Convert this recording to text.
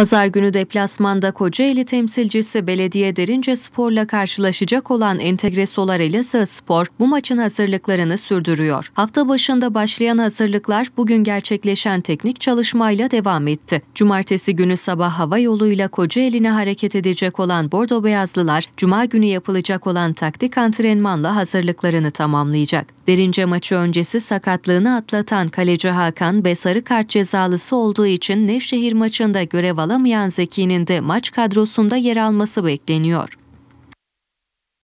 Pazar günü deplasmanda Kocaeli temsilcisi Belediye Derince Spor'la karşılaşacak olan Entegre Solar Elazığ Spor bu maçın hazırlıklarını sürdürüyor. Hafta başında başlayan hazırlıklar bugün gerçekleşen teknik çalışmayla devam etti. Cumartesi günü sabah hava yoluyla Kocaeli'ne hareket edecek olan Bordo Beyazlılar, Cuma günü yapılacak olan taktik antrenmanla hazırlıklarını tamamlayacak. Verince maçı öncesi sakatlığını atlatan kaleci Hakan ve sarı kart cezalısı olduğu için Nevşehir maçında görev alamayan Zeki'nin de maç kadrosunda yer alması bekleniyor.